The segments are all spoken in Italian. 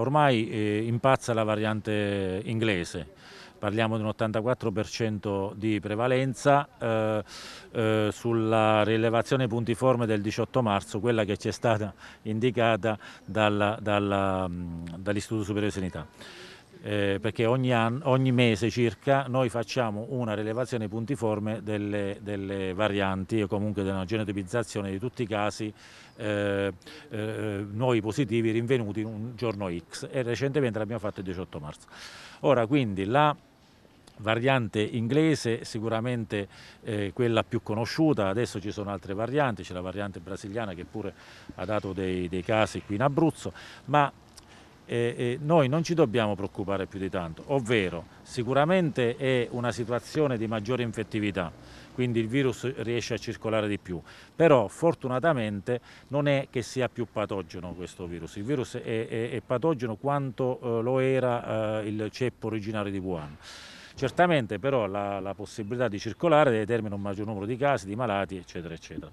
Ormai eh, impazza la variante inglese, parliamo di un 84% di prevalenza eh, eh, sulla rilevazione puntiforme del 18 marzo, quella che ci è stata indicata dall'Istituto dall Superiore di Sanità eh, perché ogni, anno, ogni, mese circa noi facciamo una rilevazione puntiforme delle, delle varianti o comunque della genotipizzazione di tutti i casi eh, eh, nuovi positivi rinvenuti in un giorno X e recentemente l'abbiamo fatto il 18 marzo. Ora quindi la variante inglese, sicuramente eh, quella più conosciuta, adesso ci sono altre varianti, c'è la variante brasiliana che pure ha dato dei, dei casi qui in Abruzzo, ma eh, eh, noi non ci dobbiamo preoccupare più di tanto, ovvero sicuramente è una situazione di maggiore infettività, quindi il virus riesce a circolare di più, però fortunatamente non è che sia più patogeno questo virus, il virus è, è, è patogeno quanto eh, lo era eh, il ceppo originario di Wuhan. Certamente però la, la possibilità di circolare determina un maggior numero di casi, di malati, eccetera, eccetera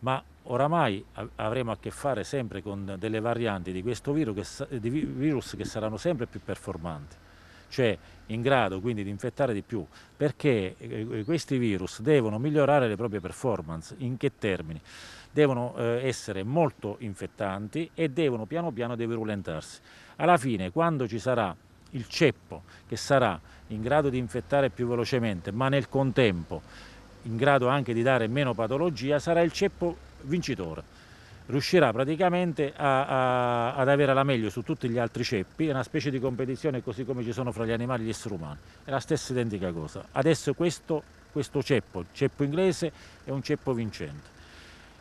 ma oramai avremo a che fare sempre con delle varianti di questo virus che, virus che saranno sempre più performanti, cioè in grado quindi di infettare di più, perché eh, eh, questi virus devono migliorare le proprie performance, in che termini? Devono eh, essere molto infettanti e devono piano piano devirulentarsi. Alla fine quando ci sarà il ceppo che sarà in grado di infettare più velocemente, ma nel contempo in grado anche di dare meno patologia, sarà il ceppo vincitore. Riuscirà praticamente a, a, ad avere la meglio su tutti gli altri ceppi, è una specie di competizione così come ci sono fra gli animali e gli esseri umani, è la stessa identica cosa. Adesso questo, questo ceppo, il ceppo inglese, è un ceppo vincente.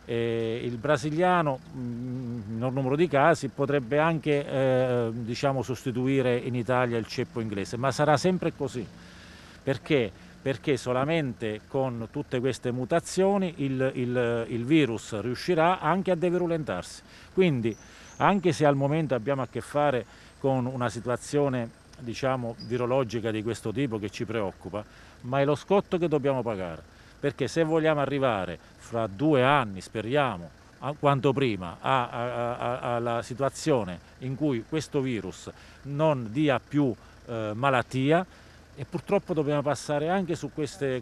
Eh, il brasiliano, minor mm, numero di casi, potrebbe anche eh, diciamo, sostituire in Italia il ceppo inglese, ma sarà sempre così, perché perché solamente con tutte queste mutazioni il, il, il virus riuscirà anche a devirulentarsi. Quindi anche se al momento abbiamo a che fare con una situazione diciamo, virologica di questo tipo che ci preoccupa, ma è lo scotto che dobbiamo pagare, perché se vogliamo arrivare fra due anni, speriamo, quanto prima alla situazione in cui questo virus non dia più eh, malattia, e purtroppo dobbiamo passare anche su queste,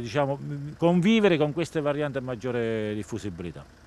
diciamo, convivere con queste varianti a maggiore diffusibilità.